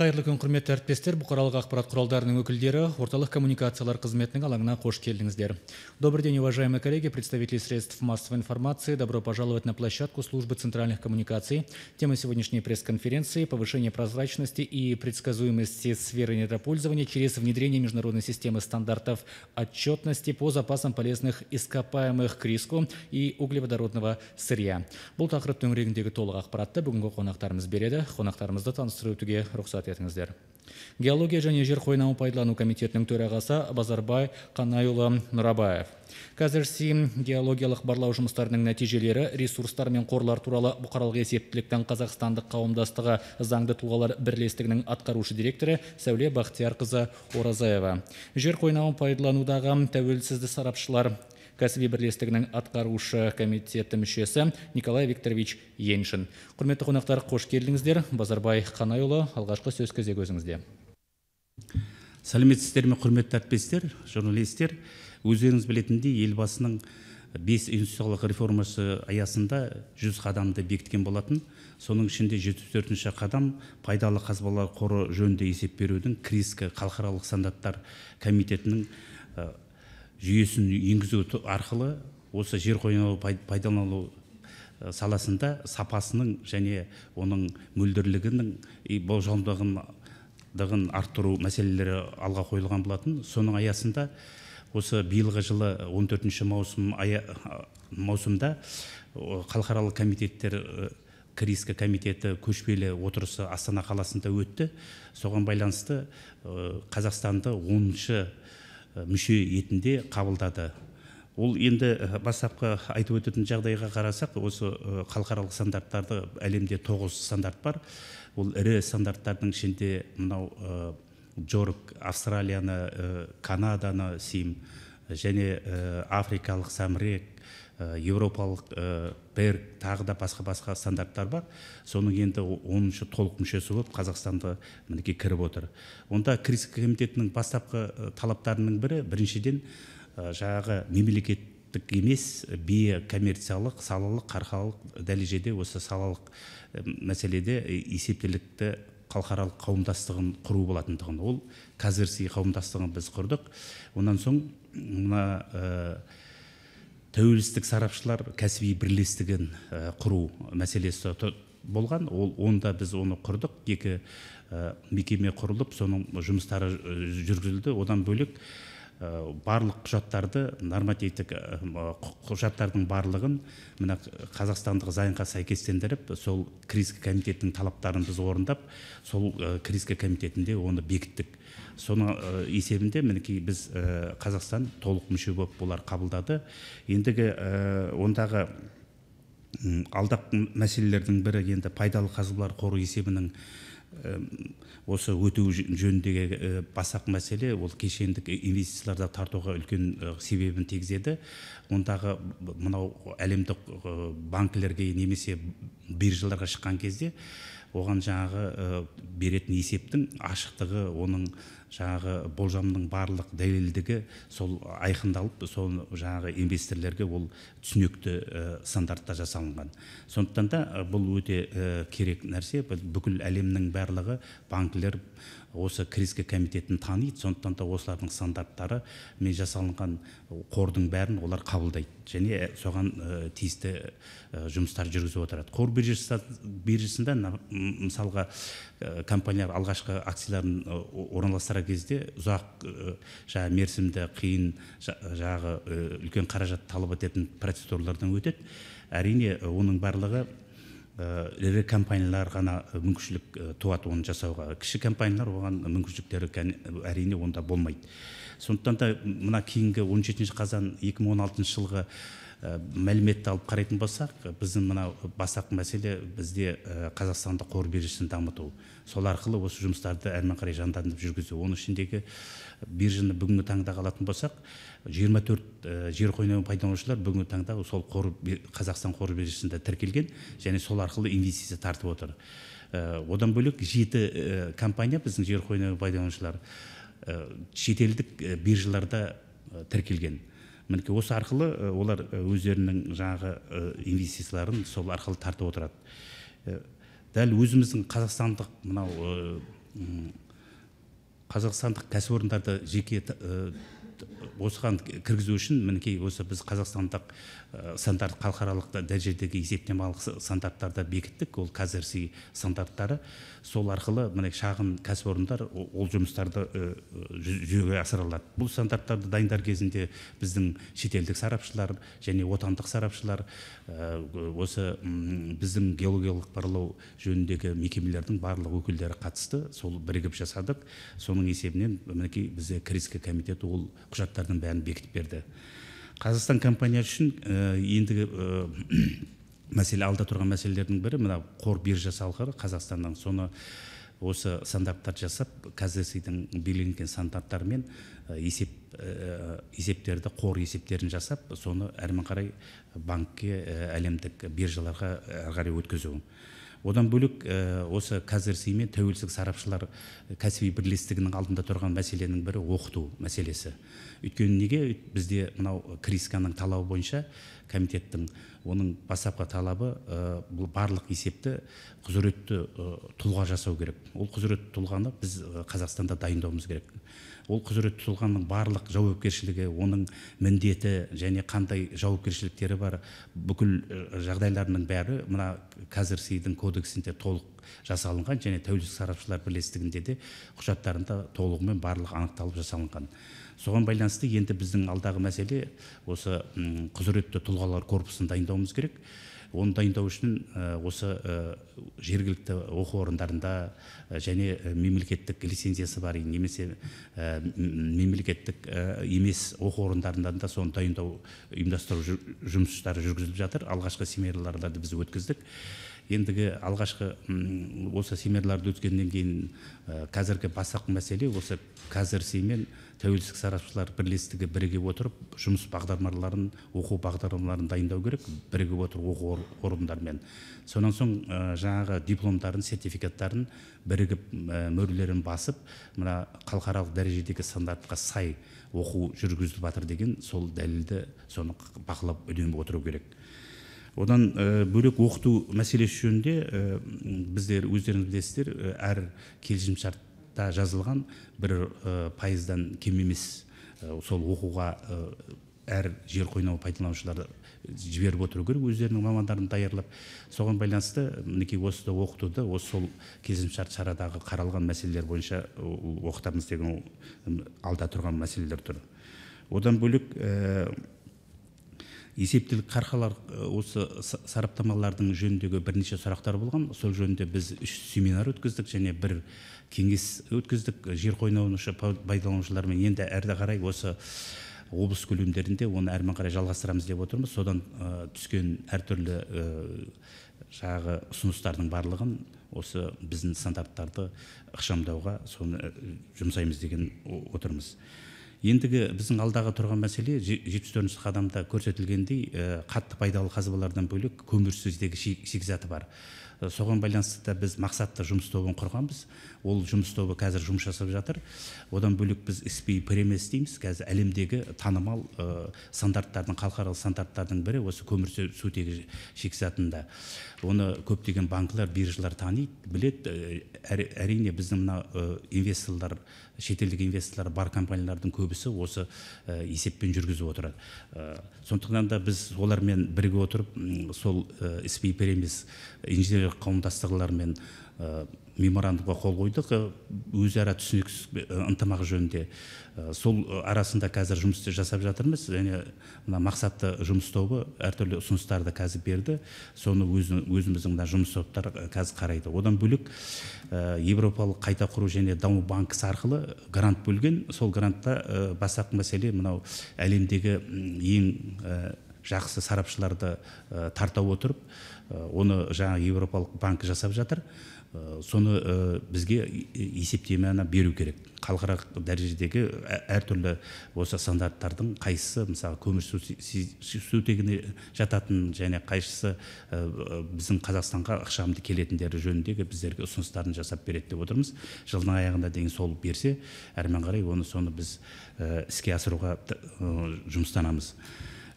қайырлы күн құрметті әріптестер бұқаралық ақпарат құралдарының өкілдері орталық коммуникациялар қызметінің алаңына қош келдіңіздер добрый день уважаемые коллеги представители средств массовой информации добро пожаловать на площадку службы центральных коммуникаций тема сегодняшней пресс конференции повышение прозрачности и предсказуемости сферы недропользования через внедрение международной системы стандартов отчетности по запасам полезных ископаемых к риску и углеводородного сырья бұл тақырып төңірегіндегі толық ақпаратты бүгінгі қонақтарымыз береді қонақтарымызды таныстыру өтуге рұқсат етіңіздер геология және жер қойнауын пайдалану комитетінің төрағасы базарбай қанайұлы нұрабаев қазір геологиялық барлау жұмыстарының нәтижелері ресурстар мен қорлар туралы бұқаралық есептіліктің қазақстандық қауымдастығы заңды тұлғалар бірлестігінің атқарушы директоры сәуле бақтиярқызы оразаева жер қойнауын пайдаланудағы тәуелсізді сарапшылар кәсіби бірлестігінің атқарушы комитеті мүшесі николай викторович еншин құрметті қонақтар қош келдіңіздер базарбай қанайұлы алғашқы сөз кезегі өзіңізде сәлеметсіздер ме құрметті әріптестер журналистер өздеріңіз білетіндей елбасының бес институциялық реформасы аясында жүз қадамды бекіткен болатын соның ішінде жетпіс төртінші қадам пайдалы қазбалар қоры жөнінде есеп берудің криск халықаралық стандарттар комитетінің жүйесін енгізу арқылы осы жер қойнауы пайдалану э, саласында сапасының және оның мөлдірлігінің болжамдығын арттыру мәселелері алға қойылған болатын соның аясында осы биылғы жылы 14 төртінші маусым ая, э, маусымда халықаралық комитеттер э, кіріскі комитеті көшпелі отырысы астана қаласында өтті соған байланысты қазақстанды оныншы мүше етінде қабылдады ол енді бастапқы айтып өтетін жағдайға қарасақ осы халықаралық стандарттарды әлемде тоғыз стандарт бар ол ірі стандарттардың ішінде мынау джорк австралияны канаданы сим және африкалық самрек Э, еуропалық э, бір тағы да басқа басқа стандарттар бар соның енді оныншы толық мүшесі болып қазақстанды мінекей кіріп отыр онда Крис комитетінің бастапқы э, талаптарының бірі біріншіден жаңағы мемлекеттік емес коммерциялық, салалық қарқалық дәрежеде осы салалық мәселеде есептілікті халықаралық қауымдастығын құру болатындығын ол казерси қауымдастығын біз құрдық онан соң мына тәуелсіздік сарапшылар кәсіби бірлестігін құру мәселесі болған ол онда біз оны құрдық екі мекеме құрылып соның жұмыстары жүргізілді одан бөлек Э, барлық құжаттарды нормативтік э, э, құжаттардың барлығын мына қазақстандық заңға сәйкестендіріп сол криск комитеттің талаптарын біз орындап сол криск комитетінде оны бекіттік соның есебінде мінекей біз қазақстан толық мүше болып бұлар қабылдады ендігі ондағы алдақ мәселелердің бірі енді пайдалы қазбалар қоры есебінің осы өту жөніндегі э, басақ мәселе ол кешендік инвестицияларды тартуға үлкен э, себебін тегізеді ондағы мынау әлемдік э, банкілерге немесе биржаларға шыққан кезде оған жаңағы беретін есептің ашықтығы оның жаңағы болжамның барлық дәлелдігі сол айқындалып сол жаңағы инвесторлерге ол түсінікті стандартта жасалынған сондықтан да бұл өте керек нәрсе бүкіл әлемнің барлығы банкілер осы кризиске комитетін таниды сондықтан да осылардың стандарттары мен жасалынған қордың бәрін олар қабылдайды және э, соған ә, тиісті э, жұмыстар жүргізіп отырады қор биржасында мысалға ә, компаниялар алғашқы акцияларын орналастырар кезде ұзақ ә, мерзімді қиын жағы үлкен қаражат талап ететін процедуралардан өтеді әрине оның барлығы Э, ірі компаниялар ғана э, мүмкіншілік э, туады оны жасауға кіші компаниялар оған мүмкіншіліктері әрине онда болмайды сондықтан да мына кейінгі 17 қазан 2016 жылғы Э, мәліметті алып қарайтын болсақ э, біздің мынау бастапқы мәселе бізде э, қазақстанда қор биржасын дамыту сол арқылы осы жұмыстарды әрмен қарай жандандырып жүргізу оның ішіндегі биржаны бүгінгі таңда алатын болсақ 24 төрт жер қойнауын пайдаланушылар бүгінгі таңда сол қор қазақстан қор биржасында тіркелген және сол арқылы инвестиция тартып отыр одан бөлек жеті компания біздің жер қойнауын пайдаланушылар шетелдік биржаларда тіркелген мінекей осы арқылы олар өздерінің жаңағы инвестицияларын сол арқылы тартып отырады дәл өзіміздің қазақстандық мынау қазақстандық кәсіпорындарды жеке осыған кіргізу үшін мінекей осы біз қазақстандық стандарт халықаралық дәрежедегі есептемалық стандарттарды бекіттік ол қазірси стандарттары сол арқылы міне шағын кәсіпорындар ол жұмыстарды жүзеге асыра алады бұл стандарттарды дайындар кезінде біздің шетелдік сарапшылар және отандық сарапшылар осы біздің геологиялық барлау жөніндегі мекемелердің барлық өкілдері қатысты сол бірігіп жасадық соның есебінен мінекей бізде кіріскі комитет ол құжаттар бәрін бекітіп берді қазақстан компаниясы үшін э, ендігі э, мәселе алда тұрған мәселелердің бірі мына қор биржасы арқылы қазақстаннан соны осы стандарттар жасап кзси белгіленген стандарттарымен э, есеп есептерді қор есептерін жасап соны әрмен қарай банкке әлемдік биржаларға әрі қарай өткізу одан бөлек э, осы қазір мен тәуелсіздік сарапшылар э, кәсіби бірлестігінің алдында тұрған мәселенің бірі оқыту мәселесі өйткені неге бізде мынау крисканың талабы бойынша комитеттің оның бастапқы талабы ә, барлық есепті құзыретті ә, тұлға жасау керек ол құзыретті тұлғаны біз қазақстанда дайындауымыз керек ол құзыретті тұлғаның барлық жауапкершілігі оның міндеті және қандай жауапкершіліктері бар бүкіл жағдайларының бәрі мына қазір сидің кодексінде толық жасалынған және тәуелсіз сарапшылар бірлестігінде де құжаттарында толығымен барлық анықталып жасалынған соған байланысты енді біздің алдағы мәселе осы құзыретті тұлғалар корпусын дайындауымыз керек оны дайындау үшін э, осы э, жергілікті оқу орындарында э, және мемлекеттік лицензиясы бар немесе мемлекеттік емес оқу орындарында да соны дайындау ұйымдастыру жұмыстары жүргізіліп жатыр алғашқы семинарларды біз өткіздік ендігі алғашқы осы семинарларды өткеннен кейін қазіргі бастапқы мәселе осы қазір семен тәуелсіздік сарапшылар бірлестігі біріге отырып жұмыс бағдарламаларын оқу бағдарламаларын дайындау керек бірігіп отырып оқу орындарымен Сонан соң жаңағы дипломдарын сертификаттарын бірігіп мөрлерін басып мына халықаралық дәрежедегі стандартқа сай оқу жүргізіліп жатыр деген сол дәлелді соны бақылап үнемі отыру керек одан ә, бөлек оқыту мәселесі жөнінде ә, біздер өздеріңіз білесіздер э, әр келісімшартта жазылған бір ә, пайыздан кем емес сол оқуға әр жер қойнауы пайдаланушыларды жіберіп отыру керек өздерінің мамандарын даярлап соған байланысты мінекей осы оқытуды осы сол келісімшарт шарадағы қаралған мәселелер бойынша оқытамыз деген алда тұрған мәселелер тұр одан бөлек есептілік қарқалар осы сараптамалардың жөніндегі бірнеше сұрақтар болған сол жөнінде біз үш семинар өткіздік және бір кеңес өткіздік жер қойнаушы пайдаланушылармен енді әрі қарай осы облыс көлемдерінде оны әрмен қарай жалғастырамыз деп отырмыз содан ә, түскен әртүрлі ә, жаңағы ұсыныстардың барлығын осы біздің стандарттарды ықшамдауға соны жұмсаймыз деген отырмыз ендігі біздің алдағы тұрған мәселе жетпіс төртінші қадамда көрсетілгендей қатты пайдалы қазбалардан бөлек көмірсіздегі шикізаты бар соған байланысты да біз мақсатты жұмыс тобын құрғанбыз ол жұмыс тобы қазір жұмыс жасап жатыр одан бөлек біз спи премес дейміз қазір әлемдегі танымал ә, стандарттардың халықаралық стандарттардың бірі осы көмірсутегі шикізатында оны көптеген банкілер биржалар таниды біледі әрине біздің мына инвесторлар шетелдік инвесторлар бар компаниялардың көбісі осы э, есеппен жүргізіп отырады э, сондықтан да біз олармен біріге отырып сол іспи э, перемес инженерлік ә, меморандумға қол қойдық өзара түсінік ынтымақ жөнінде Э, сол э, арасында қазір жұмыс жасап жатырмыз және мына мақсатты жұмыс тобы әртүрлі ұсыныстарды қазір берді соны өзіміздің мына жұмыс топтар э, қазір қарайды одан бөлек европалық қайта құру және даму банкісі арқылы грант бөлген сол грантта ә, бастапқы мәселе мынау әлемдегі ең жақсы сарапшыларды тарта отырып оны жаңа европалық банк жасап жатыр Э, соны э, бізге есептеме ана беру керек халықаралық дәрежедегі ә, әртүрлі осы стандарттардың қайсысы мысалы көмір сутегіне жататын және қайсысы э, біздің қазақстанға ықшамды келетіндері жөніндегі біздерге ұсыныстарын жасап береді деп отырмыз жылдың аяғында дейін сол берсе әрмен қарай оны соны біз іске асыруға жұмыстанамыз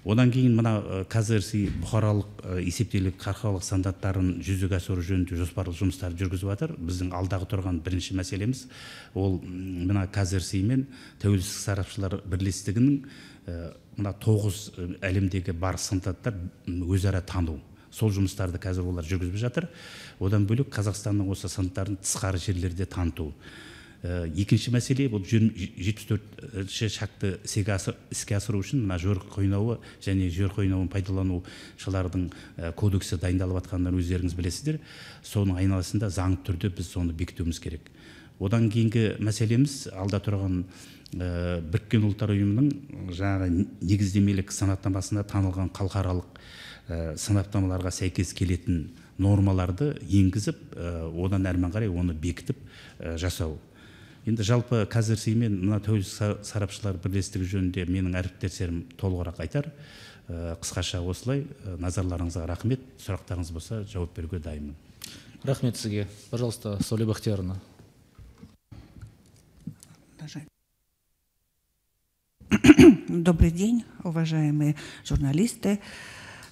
одан кейін мына қазрси бұқаралық есептелік қарқалық стандарттарын жүзеге асыру жөнінде жоспарлы жұмыстар жүргізіп жатыр біздің алдағы тұрған бірінші мәселеміз ол мына қазрси мен тәуелсіздік сарапшылар бірлестігінің мына тоғыз әлемдегі бар стандарттар өзара тану сол жұмыстарды қазір олар жүргізіп жатыр одан бөлек қазақстанның осы стандарттарын тысқары жерлерде таныту Э, екінші мәселе бұл жетпіс төртінші э, шартты іске асыру үшін мына жор қойнауы және жер қойнауын пайдаланушылардың э, кодексі дайындалып жатқанын өздеріңіз білесіздер соның айналасында заңды түрде біз соны бекітуіміз керек одан кейінгі мәселеміз алда тұрған ә, біріккен ұлттар ұйымының жаңағы негіздемелік санаттамасында танылған халықаралық санаттамаларға сәйкес келетін нормаларды енгізіп одан әрмен қарай оны бекітіп жасау енді жалпы қазір мен мына тәуелсіз сарапшылар бірлестігі жөнінде менің әріптестерім толығырақ айтар э, қысқаша осылай э, назарларыңызға рахмет сұрақтарыңыз болса жауап беруге дайынмын рахмет сізге пожалуйста соли бахтияровна добрый день уважаемые журналисты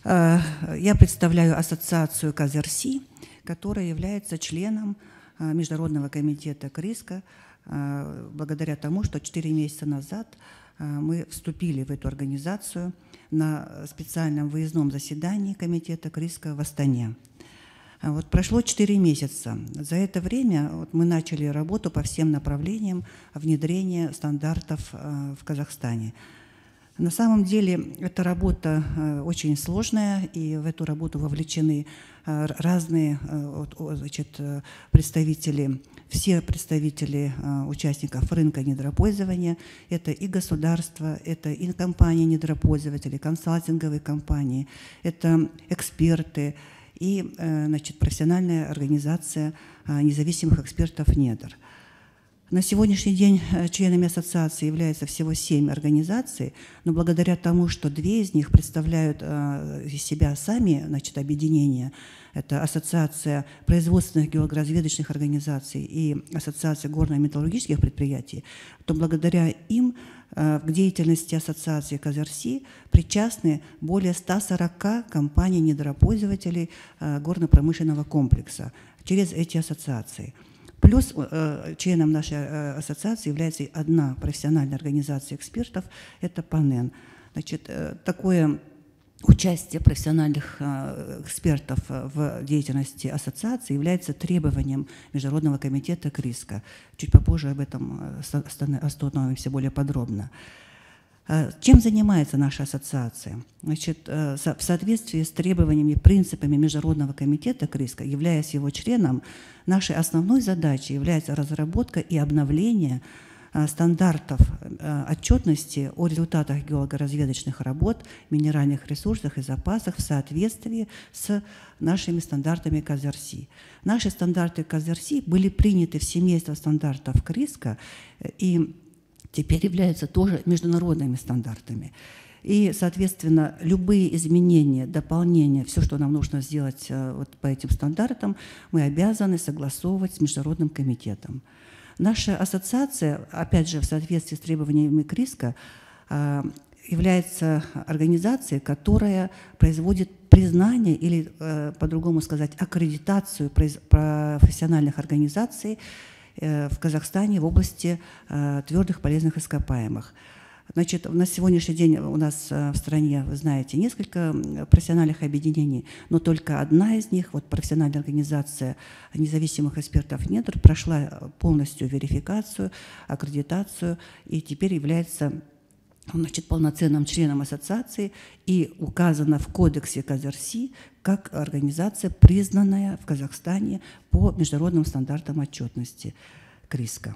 э, я представляю ассоциацию казерси которая является членом международного комитета криска Э, благодаря тому, что 4 месяца назад э, мы вступили в эту организацию на специальном выездном заседании комитета к в Астане. Э, вот прошло 4 месяца. За это время вот мы начали работу по всем направлениям внедрения стандартов в Казахстане. На самом деле эта работа э, очень сложная, и в эту работу вовлечены э, разные э, значит, представители, все представители участников рынка недропользования. Это и государство, это и компании-недропользователи, консалтинговые компании, это эксперты, и значит, профессиональная организация независимых экспертов недр – на сегодняшний день э, членами ассоциации являются всего семь организаций, но благодаря тому, что две из них представляют э, из себя сами значит, объединения, это Ассоциация производственных геологоразведочных организаций и Ассоциация горно-металлургических предприятий, то благодаря им к э, деятельности ассоциации Казарси причастны более 140 компаний-недропользователей горно-промышленного комплекса через эти ассоциации – Плюс э, членом нашей э, ассоциации является одна профессиональная организация экспертов, это ПАНЕН. Значит, э, такое участие профессиональных экспертов в деятельности ассоциации является требованием Международного комитета КРИСКа. Чуть попозже об этом остановимся более подробно. Э, чем занимается наша ассоциация? Значит, э, в соответствии с требованиями и принципами Международного комитета КРИСКа, являясь его членом, нашей основной задачей является разработка и обновление э, стандартов отчетности о результатах геологоразведочных работ, минеральных ресурсах и запасах в соответствии с нашими стандартами КЗРСИ. Наши стандарты КЗРСИ были приняты в семейство стандартов КРИСКа, и теперь являются тоже международными стандартами. И, соответственно, любые изменения, дополнения, все, что нам нужно сделать э, вот по этим стандартам, мы обязаны согласовывать с Международным комитетом. Наша ассоциация, опять же, в соответствии с требованиями КРИСКа, э, является организацией, которая производит признание или, э, по-другому сказать, аккредитацию профессиональных организаций Э, в Казахстане в области э, твердых полезных ископаемых. Значит, на сегодняшний день у нас э, в стране, вы знаете, несколько профессиональных объединений, но только одна из них, вот профессиональная организация независимых экспертов недр, прошла полностью верификацию, аккредитацию и теперь является он значит, полноценным членом ассоциации и указано в кодексе Казарси как организация, признанная в Казахстане по международным стандартам отчетности Криско.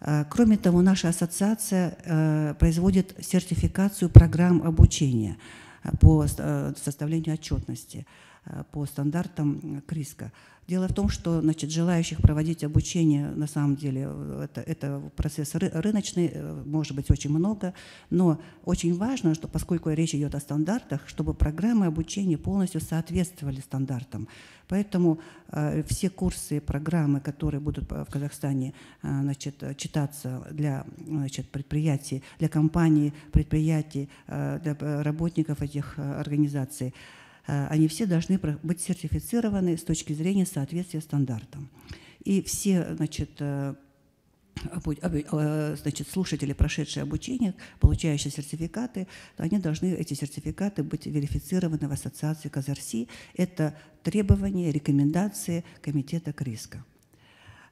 А, кроме того, наша ассоциация э, производит сертификацию программ обучения а, по э, составлению отчетности – Э, по стандартам э, КРИСКа. Дело в том, что значит, желающих проводить обучение, на самом деле, э, это, это процесс ры, рыночный, может быть, очень много, но очень важно, что поскольку речь идет о стандартах, чтобы программы обучения полностью соответствовали стандартам. Поэтому э, все курсы, программы, которые будут в Казахстане э, значит, читаться для значит, предприятий, для компаний, предприятий, э, для работников этих организаций, Э, они все должны быть сертифицированы с точки зрения соответствия стандартам. И все значит, э, э, значит, слушатели, прошедшие обучение, получающие сертификаты, они должны, эти сертификаты, быть верифицированы в ассоциации Казарси. Это требования, рекомендации комитета КРИСКа.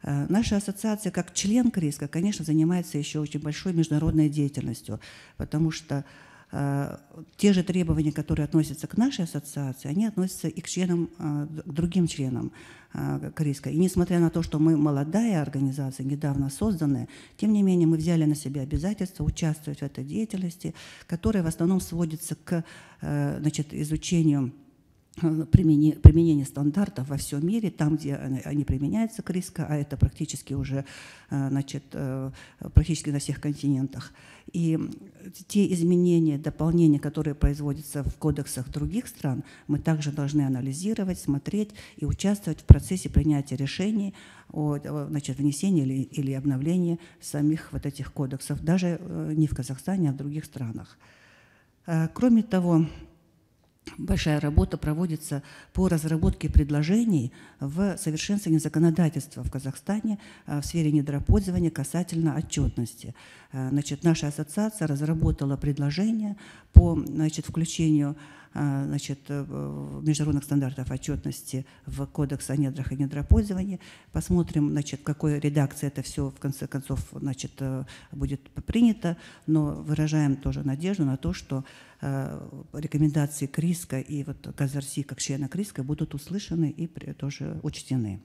Наша ассоциация, как член КРИСКа, конечно, занимается еще очень большой международной деятельностью, потому что Э, те же требования, которые относятся к нашей ассоциации, они относятся и к членам, э, к другим членам э, корейской. И несмотря на то, что мы молодая организация, недавно созданная, тем не менее мы взяли на себя обязательство участвовать в этой деятельности, которая в основном сводится к значит, изучению Э, применение, применение стандартов во всем мире, там, где они применяются к а это практически уже э, значит, э, практически на всех континентах. И те изменения, дополнения, которые производятся в кодексах других стран, мы также должны анализировать, смотреть и участвовать в процессе принятия решений о значит, внесении или, или обновлении самих вот этих кодексов, даже не в Казахстане, а в других странах. Кроме того, большая работа проводится по разработке предложений в совершенствовании законодательства в Казахстане э, в сфере недропользования касательно отчетности. Э, значит, наша ассоциация разработала предложение по значит, включению а, значит, э, международных стандартов отчетности в Кодекс о недрах и недропользовании. Посмотрим, значит, какой редакции это все в конце концов значит, э, будет принято, но выражаем тоже надежду на то, что э, рекомендации КРИСКа и вот Казарси как члена КРИСКа будут услышаны и тоже учтены.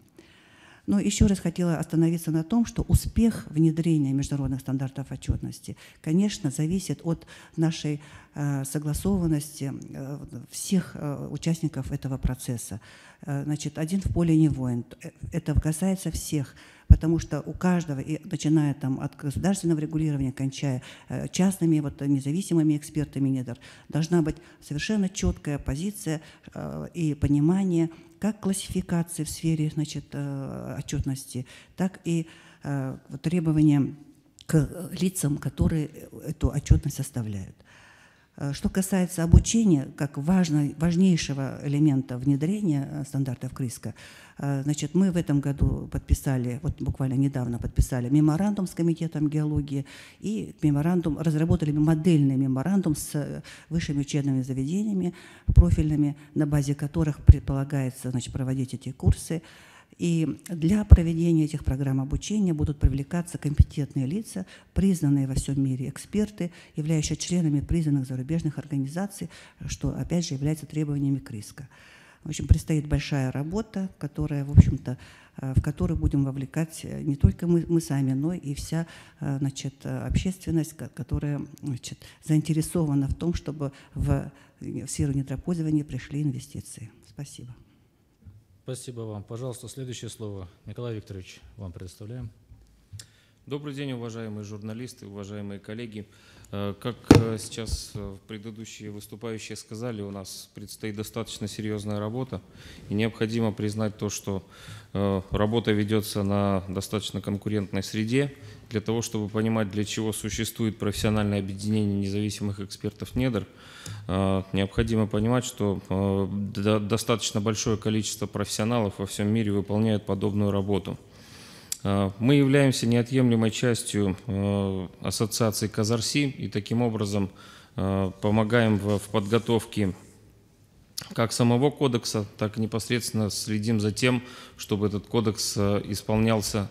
Но еще раз хотела остановиться на том, что успех внедрения международных стандартов отчетности, конечно, зависит от нашей э, согласованности э, всех э, участников этого процесса. Значит, один в поле не воин. Это касается всех потому что у каждого, и начиная там от государственного регулирования, кончая э, частными вот независимыми экспертами недр, должна быть совершенно четкая позиция э, и понимание как классификации в сфере значит, э, отчетности, так и требования к лицам, которые эту отчетность составляют. Э, что касается обучения, как важно, важнейшего элемента внедрения э, стандартов КРИСКа, э, значит, мы в этом году подписали, вот буквально недавно подписали меморандум с Комитетом геологии и меморандум, разработали модельный меморандум с высшими учебными заведениями профильными, на базе которых предполагается значит, проводить эти курсы. И для проведения этих программ обучения будут привлекаться компетентные лица, признанные во всем мире эксперты, являющиеся членами признанных зарубежных организаций, что, опять же, является требованиями КРИСКа. В общем, предстоит большая работа, которая, в общем-то, э, в которой будем вовлекать э, не только мы, мы сами, но и вся э, значит, общественность, которая значит, заинтересована в том, чтобы в, в сферу недропользования пришли инвестиции. Спасибо. Спасибо вам. Пожалуйста, следующее слово. Николай Викторович, вам предоставляем. Добрый день, уважаемые журналисты, уважаемые коллеги. Э, как э, сейчас э, предыдущие выступающие сказали, у нас предстоит достаточно серьезная работа, и необходимо признать то, что работа ведется на достаточно конкурентной среде, для того, чтобы понимать, для чего существует профессиональное объединение независимых экспертов недр, необходимо понимать, что достаточно большое количество профессионалов во всем мире выполняют подобную работу. Э, мы являемся неотъемлемой частью э, ассоциации Казарси и таким образом э, помогаем в подготовке как самого кодекса, так и непосредственно следим за тем, чтобы этот кодекс исполнялся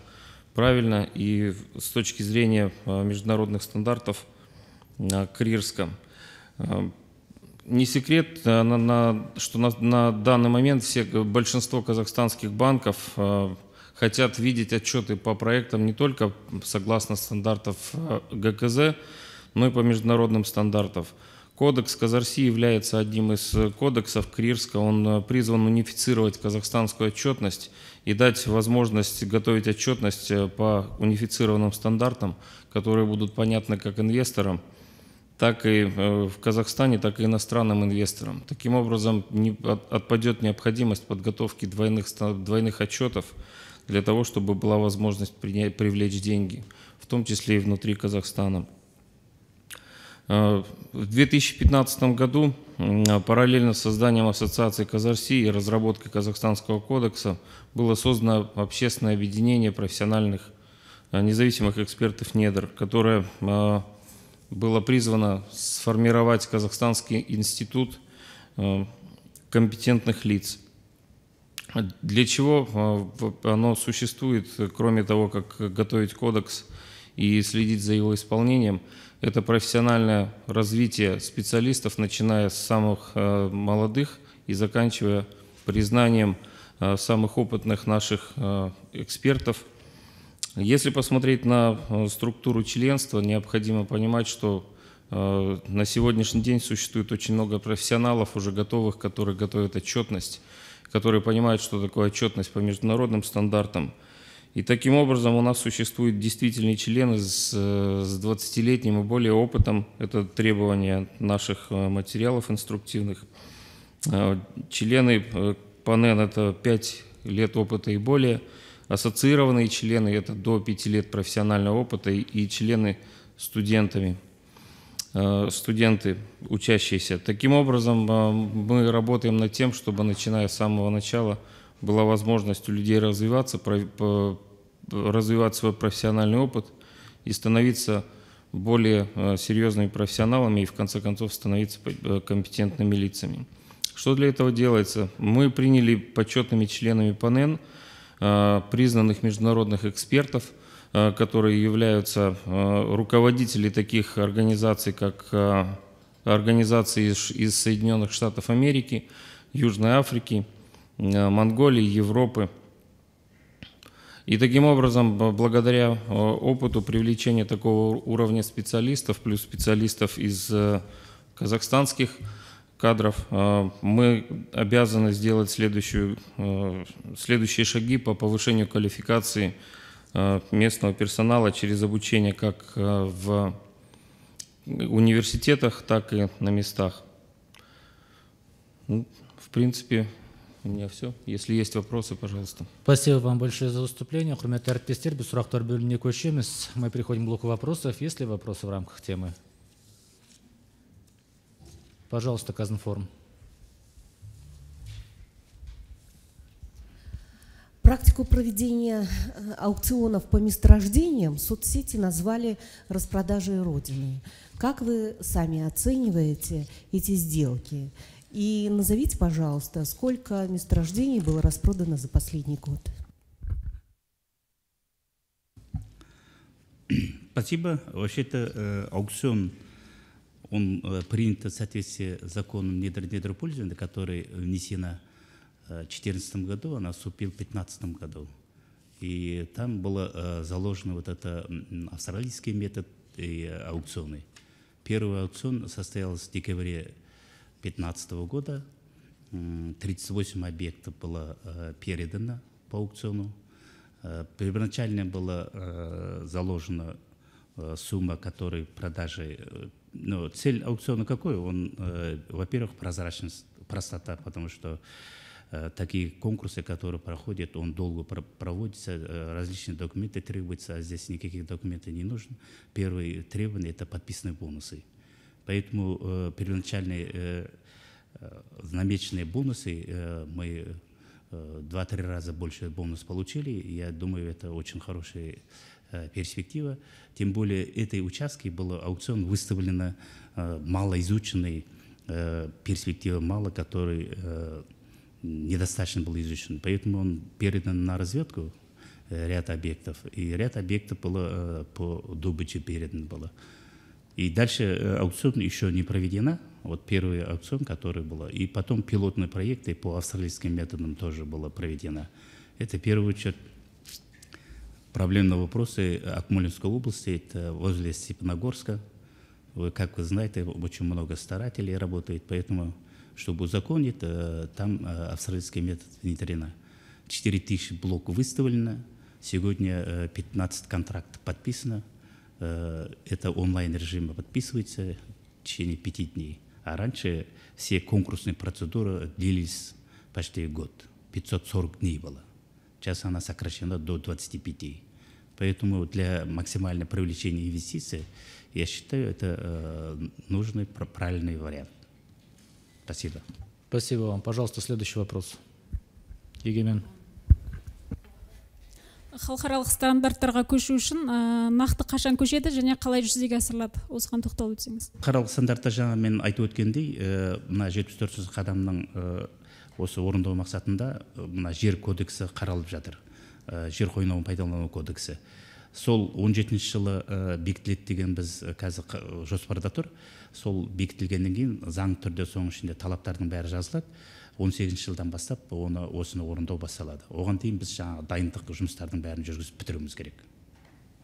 правильно и с точки зрения международных стандартов Крирска. Не секрет, что на, данный момент все, большинство казахстанских банков хотят видеть отчеты по проектам не только согласно стандартов э, ГКЗ, но и по международным стандартам. Кодекс Казарси является одним из э, кодексов Крирска. Он э, призван унифицировать казахстанскую отчетность и дать возможность готовить отчетность по унифицированным стандартам, которые будут понятны как инвесторам, так и в Казахстане, так и иностранным инвесторам. Таким образом, не, отпадет необходимость подготовки двойных, двойных отчетов, для того, чтобы была возможность принять, привлечь деньги, в том числе и внутри Казахстана. Э, в 2015 году а, параллельно с созданием Ассоциации Казарси и разработкой Казахстанского кодекса было создано общественное объединение профессиональных э, независимых экспертов недр, которое э, было призвано сформировать Казахстанский институт компетентных лиц – для чего а, оно существует, кроме того, как готовить кодекс и следить за его исполнением? Это профессиональное развитие специалистов, начиная с самых а, молодых и заканчивая признанием а, самых опытных наших экспертов. Если посмотреть на структуру членства, необходимо понимать, что на сегодняшний день существует очень много профессионалов уже готовых, которые готовят отчетность которые понимают, что такое отчетность по международным стандартам. И таким образом у нас существуют действительные члены с, э, с 20-летним и более опытом. Это требование наших э, материалов инструктивных. Э, члены ПАНЕН – это 5 лет опыта и более. Ассоциированные члены – это до 5 лет профессионального опыта и члены студентами – Э, студенты, учащиеся. Таким образом, э, мы работаем над тем, чтобы, начиная с самого начала, была возможность у людей развиваться, развивать свой профессиональный опыт и становиться более э, серьезными профессионалами и, в конце концов, становиться компетентными лицами. Что для этого делается? Мы приняли почетными членами ПАНЕН признанных международных экспертов – Э, которые являются э, руководители таких организаций, как э, организации из Соединенных Штатов Америки, Южной Африки, Монголии, Европы. И таким образом, благодаря опыту привлечения такого уровня специалистов, плюс специалистов из казахстанских кадров, мы обязаны сделать следующие шаги по повышению квалификации Э, местного персонала через обучение как э, в университетах, так и на местах. Ну, в принципе, у меня все. Если есть вопросы, пожалуйста. Спасибо вам большое за выступление. Құрметті әріптестер, біз сұрақтар бөліміне көшеміз. Мы переходим к блоку вопросов. Есть ли вопросы в рамках темы? Пожалуйста, Казнформ. Практику проведения э, аукционов по месторождениям соцсети назвали распродажей Родины. Как вы сами оцениваете эти сделки? И назовите, пожалуйста, сколько месторождений было распродано за последний год? Спасибо. Вообще-то э, аукцион он э, принят в соответствии с законом недропользования, который внесена 2014 году, она отступил в 2015 году. И там было э, заложено вот это австралийский метод и аукционы. Первый аукцион состоялся в декабре 2015 года. 38 объектов было э, передано по аукциону. Э, первоначально была заложена сумма, которой продажи... Ну, цель аукциона какой? Он, во-первых, прозрачность, простота, потому что Э, такие конкурсы, которые проходят, он долго проводится, э, различные документы требуются, а здесь никаких документов не нужно. Первые требования это подписанные бонусы. Поэтому э, первоначальные э, э намеченные бонусы э, мы два-три раза больше бонус получили. Я думаю, это очень хорошая перспектива. Тем более, этой участке был аукцион выставлено малоизученной перспектива мало, который недостаточно был изучен. Поэтому он передан на разведку э, ряд объектов. И ряд объектов было э, по добыче передан было. И дальше э, аукцион еще не проведена. Вот первый аукцион, который был. И потом пилотные проекты по австралийским методам тоже было проведено. Это в первую очередь проблемные вопросы Акмолинской области, это возле Степногорска. Вы, как вы знаете, очень много старателей работает, поэтому чтобы узаконить, э, там э, австралийский метод внедрена. 4000 блок выставлено, сегодня 15 э, контрактов подписано, это онлайн режима подписывается в течение пяти дней. А раньше все конкурсные процедуры длились почти год, 540 дней было. Сейчас она сокращена до 25. Поэтому для максимального привлечения инвестиций, я считаю, это нужный правильный вариант. Спасибо. Спасибо вам. Пожалуйста, следующий вопрос. Егемен. халықаралық стандарттарға көшу үшін э, нақты қашан көшеді және қалай жүзеге асырылады осыған тоқталып өтсеңіз халықаралық стандартта жаңа мен айтып өткендей э, мына жетпіс төртінші қадамның э, осы орындау мақсатында мына жер кодексі қаралып жатыр жер қойнауын пайдалану кодексі сол 17 жылы ә, бекітіледі деген біз э, қазір э, жоспарда тұр сол бекітілгеннен кейін заң түрде соның ішінде талаптардың бәрі жазылады 18 жылдан бастап оны осыны орындау басталады оған дейін біз жаңағы дайындық жұмыстардың бәрін жүргізіп бітіруіміз керек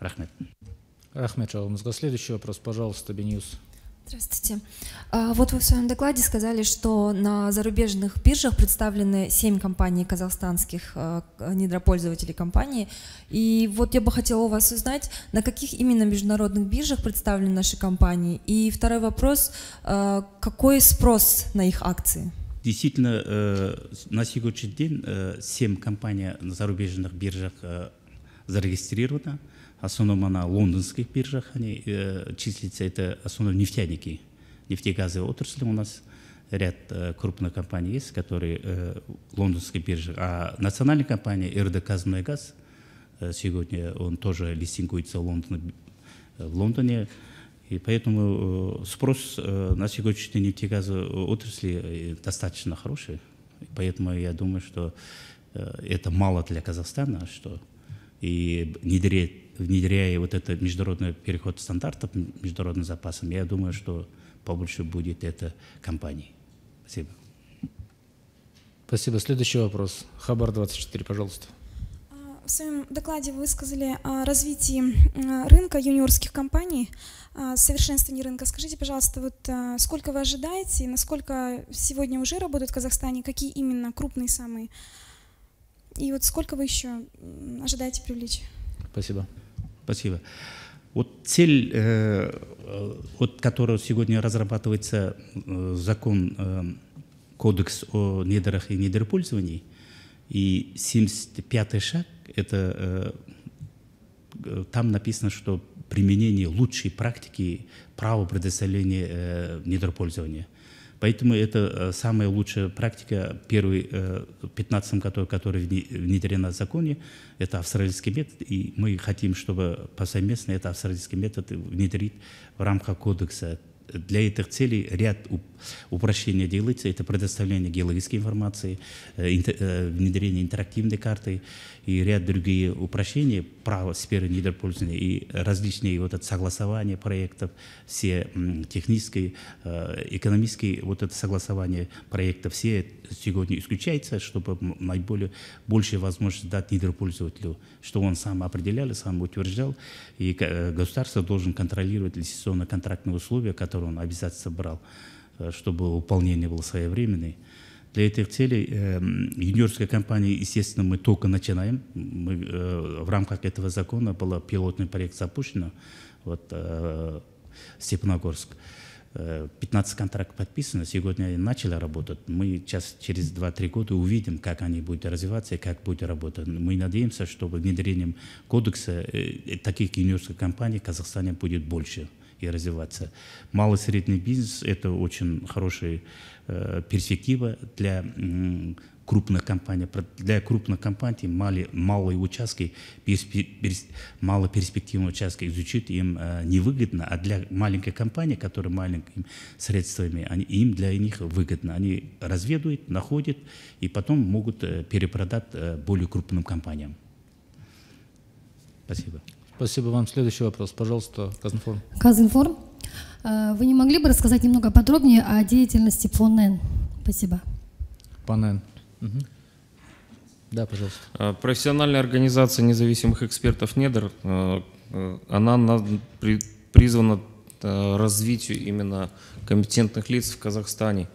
рахмет рахмет жауабыңызға следующий вопрос пожалуйста бениус Здравствуйте. А, вот вы в своем докладе сказали, что на зарубежных биржах представлены семь компаний казахстанских а, недропользователей компании. И вот я бы хотела у вас узнать, на каких именно международных биржах представлены наши компании. И второй вопрос, а, какой спрос на их акции? Действительно, э, на сегодняшний день э, семь компаний на зарубежных биржах э, зарегистрировано основном она лондонских биржах они э, числится, это основном нефтяники, нефтегазовая отрасль у нас. Ряд э, крупных компаний есть, которые э, лондонской бирже. А национальная компания РД «Казмунайгаз» э, сегодня он тоже листингуется в Лондоне, в Лондоне. И поэтому э, спрос э, на сегодняшний нефтегазовой отрасли э, достаточно хороший. Поэтому я думаю, что это мало для Казахстана, что и не внедряя вот этот международный переход стандартов международным запасом, я думаю, что побольше будет это компаний. Спасибо. Спасибо. Следующий вопрос. Хабар 24, пожалуйста. А, в своем докладе вы сказали о развитии а, рынка юниорских компаний, а, совершенствовании рынка. Скажите, пожалуйста, вот сколько вы ожидаете, насколько сегодня уже работают в Казахстане, какие именно крупные самые, и вот сколько вы еще ожидаете привлечь? Спасибо. Спасибо. Вот цель, э, э от которой сегодня разрабатывается э, закон, э, кодекс о недрах и недропользовании, и 75-й шаг, это э, э, там написано, что применение лучшей практики права предоставления э, недропользования. Поэтому это э, самая лучшая практика, первый 15 который, который внедрена в законе, это австралийский метод, и мы хотим, чтобы повсеместно этот австралийский метод внедрить в рамках кодекса для этих целей ряд упрощений делается. Это предоставление геологической информации, э, э, внедрение интерактивной карты и ряд другие упрощений право сферы недропользования и различные вот это согласование проектов, все технические, э, экономические вот это согласование проектов, все сегодня исключается, чтобы наиболее большая возможность дать недропользователю, что он сам определял, сам утверждал, и э, государство должен контролировать лицензионно-контрактные условия, которые он обязательно брал, э, чтобы выполнение было своевременное. Для этих целей э, юниорская компания, естественно, мы только начинаем. Мы, э, в рамках этого закона был пилотный проект запущен, вот, э, Степногорск. 15 э, контрактов подписано, сегодня начали работать. Мы сейчас через 2-3 года увидим, как они будут развиваться и как будет работать. Мы надеемся, что внедрением кодекса э, э, таких юниорских компаний в Казахстане будет больше и развиваться. Малый и средний бизнес – это очень хороший Э, перспектива для крупных компаний. Для крупных компаний малые, малые участки, перспи, малоперспективные участки изучить им э, невыгодно, а для маленькой компании, которая маленькими средствами, они, им для них выгодно. Они разведывают, находят и потом могут э, перепродать э, более крупным компаниям. Спасибо. Спасибо вам. Следующий вопрос, пожалуйста, Казинформ. Казинформ. Э, вы не могли бы рассказать немного подробнее о деятельности ФОНН? Спасибо. ФОНН. Угу. Да, пожалуйста. Э, профессиональная организация независимых экспертов недр, э, она призвана развитию именно компетентных лиц в Казахстане.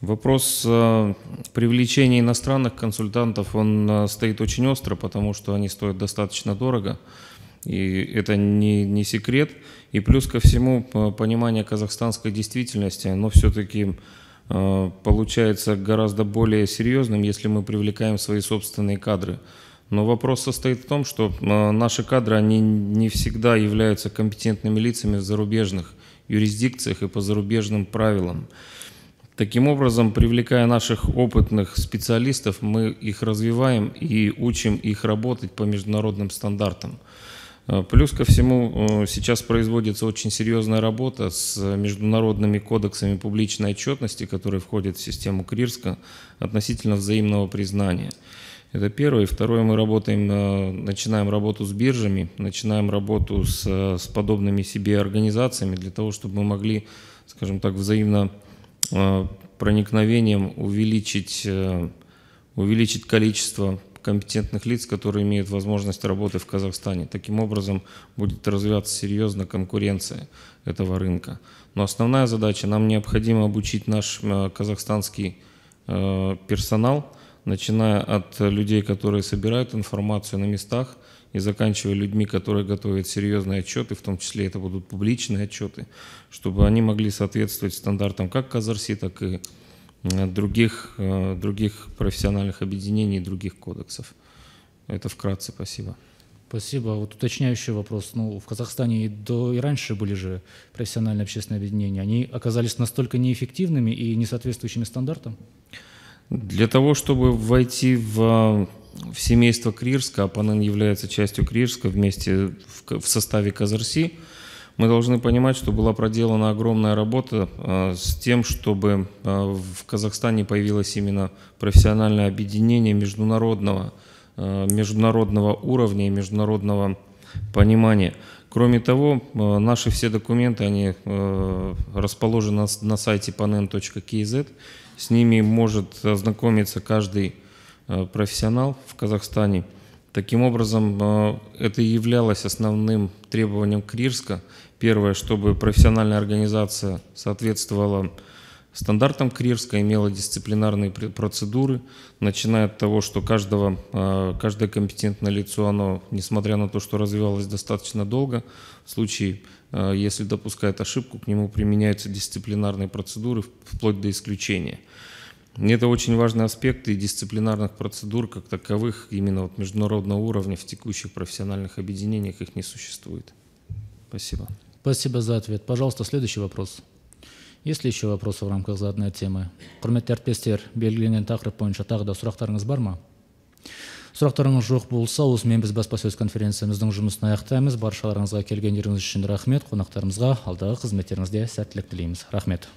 Вопрос привлечения иностранных консультантов, он стоит очень остро, потому что они стоят достаточно дорого. И это не, не секрет. И плюс ко всему э, понимание казахстанской действительности, оно все-таки э, получается гораздо более серьезным, если мы привлекаем свои собственные кадры. Но вопрос состоит в том, что э, наши кадры, они не всегда являются компетентными лицами в зарубежных юрисдикциях и по зарубежным правилам. Таким образом, привлекая наших опытных специалистов, мы их развиваем и учим их работать по международным стандартам. Э, плюс ко всему, э, сейчас производится очень серьезная работа с международными кодексами публичной отчетности, которые входят в систему КРИРСКа относительно взаимного признания. Это первое. И второе, мы работаем, э, начинаем работу с биржами, начинаем работу с, с подобными себе организациями для того, чтобы мы могли, скажем так, взаимно проникновением увеличить, увеличить количество компетентных лиц, которые имеют возможность работы в Казахстане. Таким образом будет развиваться серьезно конкуренция этого рынка. Но основная задача, нам необходимо обучить наш э, казахстанский э, персонал, начиная от людей, которые собирают информацию на местах, и заканчивая людьми, которые готовят серьезные отчеты, в том числе это будут публичные отчеты, чтобы они могли соответствовать стандартам как Казарси, так и Э, других, э, других профессиональных объединений, других кодексов. Это вкратце, спасибо. Спасибо. А вот уточняющий вопрос. Ну, в Казахстане и до и раньше были же профессиональные общественные объединения. Они оказались настолько неэффективными и не соответствующими стандартам? Для того, чтобы войти в, в семейство Крирска, Апанан является частью Крирска вместе в, в составе Казарси, мы должны понимать, что была проделана огромная работа э, с тем, чтобы э, в Казахстане появилось именно профессиональное объединение международного, э, международного уровня и международного понимания. Кроме того, наши все документы, они расположены на сайте panen.kz. С ними может ознакомиться каждый профессионал в Казахстане – Таким образом, э, это и являлось основным требованием Крирска. Первое, чтобы профессиональная организация соответствовала стандартам Крирска, имела дисциплинарные процедуры, начиная от того, что каждого, э, каждое компетентное лицо, оно, несмотря на то, что развивалось достаточно долго, в случае, э, если допускает ошибку, к нему применяются дисциплинарные процедуры вплоть до исключения – это очень важный аспект и дисциплинарных процедур как таковых именно вот международного уровня в текущих профессиональных объединениях их не существует. Спасибо. Спасибо за ответ. Пожалуйста, следующий вопрос. Есть ли еще вопросы в рамках заданной темы? құрметті әріптестер белгіленген тақырып бойынша тағы да сұрақтарыңыз бар ма сұрақтарыңыз жоқ болса осымен біз баспасөз конференциямыздың жұмысын аяқтаймыз баршаларыңызға келгендеріңіз үшін рахмет қонақтарымызға алдағы қызметтеріңізде сәттілік тілейміз рахмет